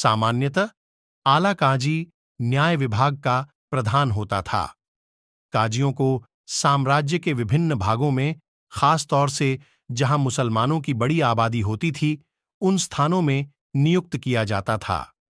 सामान्यतः आला काजी न्याय विभाग का प्रधान होता था काजियों को साम्राज्य के विभिन्न भागों में खास तौर से जहां मुसलमानों की बड़ी आबादी होती थी उन स्थानों में नियुक्त किया जाता था